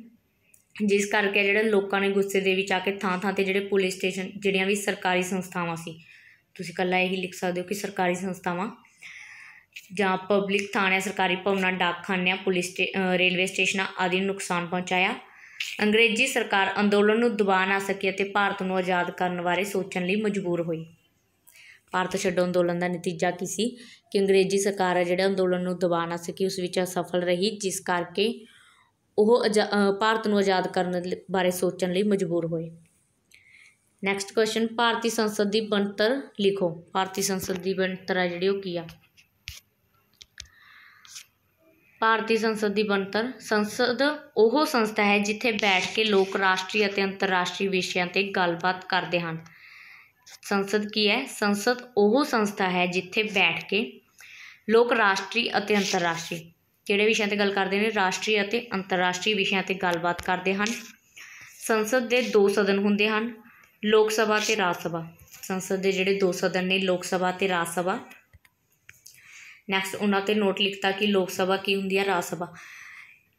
ਜਿਸ ਕਰਕੇ ਜਿਹੜੇ ਲੋਕਾਂ ਨੇ ਗੁੱਸੇ ਦੇ ਵਿੱਚ ਆ ਕੇ ਥਾਂ ਥਾਂ ਤੇ ਜਿਹੜੇ ਪੁਲਿਸ ਸਟੇਸ਼ਨ ਜਿਹੜੀਆਂ ਵੀ ਸਰਕਾਰੀ ਸੰਸਥਾਵਾਂ ਸੀ ਤੁਸੀਂ ਕੱਲਾ ਇਹੀ ਲਿਖ ਸਕਦੇ ਹੋ ਕਿ ਸਰਕਾਰੀ ਸੰਸਥਾਵਾਂ ਜਾਂ ਪਬਲਿਕ ਥਾਣਿਆਂ ਸਰਕਾਰੀ ਭਵਨਾਂ ਡਾਕਖਾਨਿਆਂ ਪੁਲਿਸ ਰੇਲਵੇ ਸਟੇਸ਼ਨਾਂ ਆਦਿ ਨੂੰ ਨੁਕਸਾਨ ਪਹੁੰਚਾਇਆ ਅੰਗਰੇਜ਼ੀ ਸਰਕਾਰ ਅੰਦੋਲਨ ਨੂੰ ਦਬਾ ਨਾ ਸਕੀ ਅਤੇ ਭਾਰਤ ਨੂੰ ਆਜ਼ਾਦ ਕਰਨ ਬਾਰੇ ਸੋਚਣ ਲਈ ਮਜਬੂਰ ਹੋਈ ਭਾਰਤ ਛੱਡੋ ਅੰਦੋਲਨ ਦਾ ਨਤੀਜਾ ਕੀ ਸੀ ਕਿ ਅੰਗਰੇਜ਼ੀ ਸਰਕਾਰ ਹੈ ਜਿਹੜਾ ਅੰਦੋਲਨ ਨੂੰ ਦਬਾ ਨਾ ਸਕੀ ਉਸ ਵਿੱਚ ਅਸਫਲ ਰਹੀ ਜਿਸ ਕਰਕੇ ਉਹ ਭਾਰਤ ਨੂੰ ਆਜ਼ਾਦ ਕਰਨ ਬਾਰੇ ਸੋਚਣ ਲਈ ਮਜਬੂਰ ਹੋਏ ਨੈਕਸਟ ਕੁਐਸਚਨ ਭਾਰਤੀ ਸੰਸਦ ਦੀ ਬਣਤਰ ਲਿਖੋ ਭਾਰਤੀ ਸੰਸਦ ਦੀ ਬਣਤਰ ਹੈ ਜਿਹੜੀ ਉਹ ਕੀ ਆ ਭਾਰਤੀ ਸੰਸਦ ਦੀ ਬਣਤਰ ਸੰਸਦ ਉਹ ਸੰਸਥਾ ਹੈ ਜਿੱਥੇ ਬੈਠ ਕੇ ਲੋਕ ਰਾਸ਼ਟਰੀ ਅਤੇ ਅੰਤਰਰਾਸ਼ਟਰੀ ਵਿਸ਼ਿਆਂ ਤੇ ਗੱਲਬਾਤ ਕਰਦੇ ਹਨ ਸੰਸਦ ਕੀ ਹੈ ਸੰਸਦ ਉਹ ਸੰਸਥਾ ਹੈ ਜਿੱਥੇ ਬੈਠ ਕੇ ਲੋਕ ਰਾਸ਼ਟਰੀ ਅਤੇ ਅੰਤਰਰਾਸ਼ਟਰੀ ਕਿਹੜੇ ਵਿਸ਼ਿਆਂ 'ਤੇ ਗੱਲ ਕਰਦੇ ਨੇ ਰਾਸ਼ਟਰੀ ਅਤੇ ਅੰਤਰਰਾਸ਼ਟਰੀ ਵਿਸ਼ਿਆਂ 'ਤੇ ਗੱਲਬਾਤ ਕਰਦੇ ਹਨ ਸੰਸਦ ਦੇ ਦੋ ਸਦਨ ਹੁੰਦੇ ਹਨ ਲੋਕ ਸਭਾ ਤੇ ਰਾਜ ਸਭਾ ਸੰਸਦ ਦੇ ਜਿਹੜੇ ਦੋ ਸਦਨ ਨੇ ਲੋਕ ਸਭਾ ਤੇ ਰਾਜ ਸਭਾ ਨੈਕਸਟ ਉਹਨਾਂ ਤੇ ਨੋਟ ਲਿਖਤਾ ਕਿ ਲੋਕ ਸਭਾ ਕੀ ਹੁੰਦੀ ਹੈ ਰਾਜ ਸਭਾ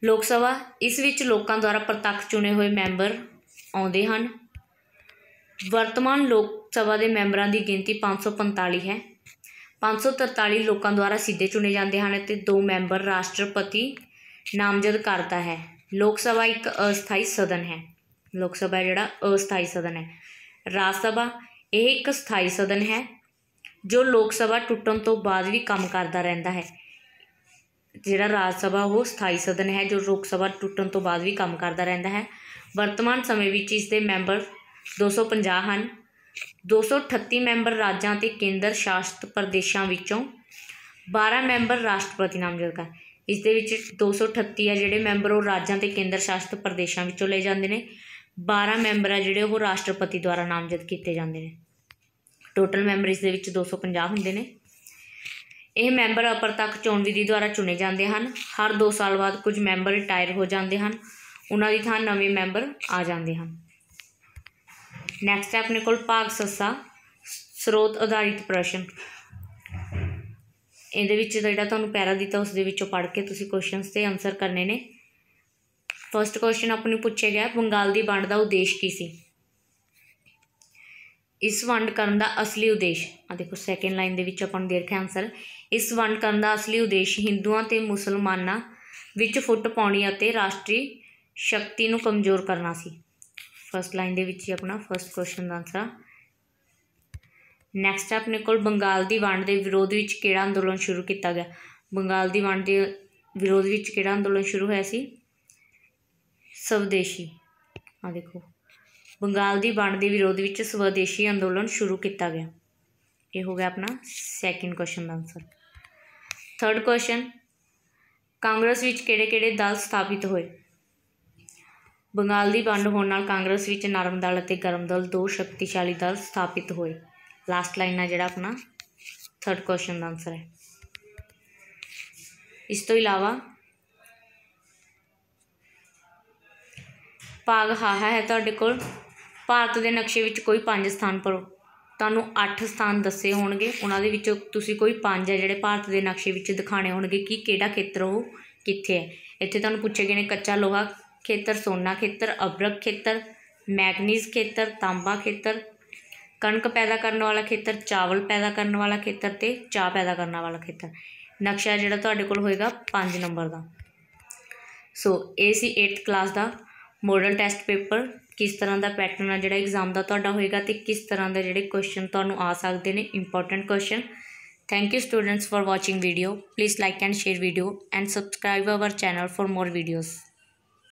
ਲੋਕ ਸਭਾ ਇਸ ਵਿੱਚ ਲੋਕਾਂ ਦੁਆਰਾ ਪ੍ਰਤੱਖ ਚੁਣੇ ਹੋਏ ਮੈਂਬਰ ਆਉਂਦੇ ਹਨ ਵਰਤਮਾਨ ਲੋਕ ਸਭਾ ਦੇ ਮੈਂਬਰਾਂ ਦੀ ਗਿਣਤੀ 545 ਹੈ 543 ਲੋਕਾਂ ਦੁਆਰਾ ਸਿੱਧੇ ਚੁਣੇ ਜਾਂਦੇ ਹਨ ਅਤੇ ਦੋ ਮੈਂਬਰ ਰਾਸ਼ਟਰਪਤੀ ਨਾਮਜ਼ਦ ਕਰਦਾ ਹੈ ਲੋਕ ਸਭਾ ਇੱਕ ਅਸਥਾਈ ਸਦਨ ਹੈ ਲੋਕ ਸਭਾ ਜਿਹੜਾ ਅਸਥਾਈ ਸਦਨ ਹੈ ਰਾਜ ਸਭਾ ਇਹ ਇੱਕ ਸਥਾਈ ਸਦਨ ਹੈ ਜੋ ਲੋਕ ਸਭਾ ਟੁੱਟਣ ਤੋਂ ਬਾਅਦ ਵੀ ਕੰਮ ਕਰਦਾ ਰਹਿੰਦਾ ਹੈ ਜਿਹੜਾ ਰਾਜ ਸਭਾ ਉਹ ਸਥਾਈ ਸਦਨ ਹੈ ਜੋ ਲੋਕ ਸਭਾ ਟੁੱਟਣ ਤੋਂ ਬਾਅਦ ਵੀ ਕੰਮ ਕਰਦਾ ਰਹਿੰਦਾ ਹੈ ਵਰਤਮਾਨ ਸਮੇਂ ਵਿੱਚ ਇਸ ਦੇ ਮੈਂਬਰ 250 ਹਨ 238 ਮੈਂਬਰ ਰਾਜਾਂ ਤੇ ਕੇਂਦਰ ਸ਼ਾਸਤ ਪ੍ਰਦੇਸ਼ਾਂ ਵਿੱਚੋਂ 12 ਮੈਂਬਰ ਰਾਸ਼ਟਰਪਤੀ ਨਾਮਜ਼ਦ ਕਰ ਇਸ ਦੇ ਵਿੱਚ 238 ਆ ਜਿਹੜੇ ਮੈਂਬਰ ਉਹ ਰਾਜਾਂ ਤੇ ਕੇਂਦਰ ਸ਼ਾਸਤ ਪ੍ਰਦੇਸ਼ਾਂ ਵਿੱਚੋਂ ਲਏ ਜਾਂਦੇ ਨੇ 12 ਮੈਂਬਰ ਆ ਜਿਹੜੇ ਉਹ ਰਾਸ਼ਟਰਪਤੀ ਦੁਆਰਾ ਨਾਮਜ਼ਦ ਕੀਤੇ ਜਾਂਦੇ ਨੇ ਟੋਟਲ ਮੈਂਬਰ ਇਸ ਦੇ ਵਿੱਚ 250 ਹੁੰਦੇ ਨੇ ਇਹ ਮੈਂਬਰ ਤੱਕ ਚੋਣ ਵਿਧੀ ਦੁਆਰਾ ਚੁਣੇ ਜਾਂਦੇ ਹਨ ਹਰ 2 ਸਾਲ ਬਾਅਦ ਕੁਝ ਮੈਂਬਰ ਰਿਟਾਇਰ ਹੋ ਜਾਂਦੇ ਹਨ ਉਹਨਾਂ ਦੀ ਥਾਂ ਨਵੇਂ ਮੈਂਬਰ ਆ ਜਾਂਦੇ ਹਨ ਨੈਕਸਟ ਹੈ ਆਪਣੇ ਕੋਲ ਭਾਗ ਸੱਸਾ ਸਰੋਤ ਆਧਾਰਿਤ ਪ੍ਰਸ਼ਨ ਇਹਦੇ ਵਿੱਚ ਜਿਹੜਾ ਤੁਹਾਨੂੰ ਪੈਰਾ ਦਿੱਤਾ ਉਸ ਦੇ ਵਿੱਚੋਂ ਪੜ੍ਹ ਕੇ ਤੁਸੀਂ ਕੁਐਸਚਨਸ ਤੇ ਆਨਸਰ ਕਰਨੇ ਨੇ ਫਰਸਟ ਕੁਐਸਚਨ ਆਪ ਨੂੰ ਪੁੱਛਿਆ ਗਿਆ ਬੰਗਾਲ ਦੀ ਵੰਡ ਦਾ ਉਦੇਸ਼ ਕੀ ਸੀ ਇਸ ਵੰਡ ਕਰਨ ਦਾ ਅਸਲੀ ਉਦੇਸ਼ ਆ ਦੇਖੋ ਸੈਕੰਡ ਲਾਈਨ ਦੇ ਵਿੱਚ ਆਪਾਂ ਨੂੰ ਦੇਖਿਆ ਆਨਸਰ ਇਸ ਵੰਡ ਕਰਨ ਦਾ ਅਸਲੀ ਉਦੇਸ਼ ਹਿੰਦੂਆਂ ਤੇ ਮੁਸਲਮਾਨਾਂ ਵਿੱਚ ਫੁੱਟ ਪਾਉਣੀ ਅਤੇ ਰਾਸ਼ਟਰੀ ਸ਼ਕਤੀ ਨੂੰ ਕਮਜ਼ੋਰ ਕਰਨਾ ਸੀ ਫਸਟ ਲਾਈਨ ਦੇ ਵਿੱਚ ਹੀ ਆਪਣਾ ਫਸਟ ਕੁਐਸਚਨ ਦਾ ਆਨਸਰ ਨੈਕਸਟ ਆਪਣੇ ਕੋਲ ਬੰਗਾਲ ਦੀ ਵੰਡ ਦੇ ਵਿਰੋਧ ਵਿੱਚ ਕਿਹੜਾ ਅੰਦੋਲਨ ਸ਼ੁਰੂ ਕੀਤਾ ਗਿਆ ਬੰਗਾਲ ਦੀ ਵੰਡ ਦੇ ਵਿਰੋਧ ਵਿੱਚ ਕਿਹੜਾ ਅੰਦੋਲਨ ਸ਼ੁਰੂ ਹੋਇਆ ਸੀ ਸਵਦੇਸ਼ੀ ਆ ਦੇਖੋ ਬੰਗਾਲ ਦੀ ਵੰਡ ਦੇ ਵਿਰੋਧ ਵਿੱਚ ਸਵਦੇਸ਼ੀ ਅੰਦੋਲਨ ਸ਼ੁਰੂ ਕੀਤਾ ਗਿਆ ਇਹ ਹੋ ਗਿਆ ਆਪਣਾ ਸੈਕਿੰਡ ਕੁਐਸਚਨ ਦਾ ਆਨਸਰ ਥਰਡ ਕੁਐਸਚਨ ਕਾਂਗਰਸ ਵਿੱਚ ਕਿਹੜੇ-ਕਿਹੜੇ ਦਲ ਸਥਾਪਿਤ ਹੋਏ ਬੰਗਾਲ ਦੀ ਵੰਡ ਹੋਣ ਨਾਲ ਕਾਂਗਰਸ ਵਿੱਚ ਨਰਮ ਦਲ ਅਤੇ ਗਰਮ ਦਲ ਦੋ ਸ਼ਕਤੀਸ਼ਾਲੀ ਦਲ ਸਥਾਪਿਤ ਹੋਏ ਲਾਸਟ ਲਾਈਨ ਆ ਜਿਹੜਾ ਆਪਣਾ ਥਰਡ ਕੁਐਸਚਨ ਦਾ ਆਨਸਰ ਹੈ ਇਸ ਤੋਂ ਇਲਾਵਾ ਭਾਗ ਹਾਹਾ ਹੈ ਤੁਹਾਡੇ ਕੋਲ ਭਾਰਤ ਦੇ ਨਕਸ਼ੇ ਵਿੱਚ ਕੋਈ ਪੰਜ ਸਥਾਨ ਪਰ ਤੁਹਾਨੂੰ 8 ਸਥਾਨ ਦੱਸੇ ਹੋਣਗੇ ਉਹਨਾਂ ਦੇ ਵਿੱਚੋਂ ਤੁਸੀਂ ਕੋਈ ਪੰਜ ਹੈ ਜਿਹੜੇ ਭਾਰਤ ਦੇ ਨਕਸ਼ੇ ਵਿੱਚ ਦਿਖਾਣੇ ਹੋਣਗੇ ਕਿ ਕਿਹੜਾ ਖੇਤਰ ਉਹ ਕਿੱਥੇ ਹੈ ਇੱਥੇ ਤੁਹਾਨੂੰ ਪੁੱਛੇ ਗਏ ਨੇ ਕੱਚਾ ਲੋਹਾ ਖੇਤਰ ਸੋਨਾ ਖੇਤਰ ਅਬਰਕ ਖੇਤਰ ਮੈਗਨੀਜ਼ ਖੇਤਰ ਤਾਂਬਾ ਖੇਤਰ ਕਣਕ ਪੈਦਾ ਕਰਨ ਵਾਲਾ ਖੇਤਰ ਚਾਵਲ ਪੈਦਾ ਕਰਨ ਵਾਲਾ ਖੇਤਰ ਤੇ ਚਾਹ ਪੈਦਾ ਕਰਨ ਵਾਲਾ ਖੇਤਰ ਨਕਸ਼ਾ ਜਿਹੜਾ ਤੁਹਾਡੇ ਕੋਲ ਹੋਏਗਾ 5 ਨੰਬਰ ਦਾ ਸੋ ਇਹ ਸੀ 8th ਕਲਾਸ ਦਾ ਮੋਡਲ ਟੈਸਟ ਪੇਪਰ ਕਿਸ ਤਰ੍ਹਾਂ ਦਾ ਪੈਟਰਨ ਆ ਜਿਹੜਾ ਐਗਜ਼ਾਮ ਦਾ ਤੁਹਾਡਾ ਹੋਏਗਾ ਤੇ ਕਿਸ ਤਰ੍ਹਾਂ ਦੇ ਜਿਹੜੇ ਕੁਐਸਚਨ ਤੁਹਾਨੂੰ ਆ ਸਕਦੇ ਨੇ important question thank you students for watching video please like and share video and subscribe our channel for more videos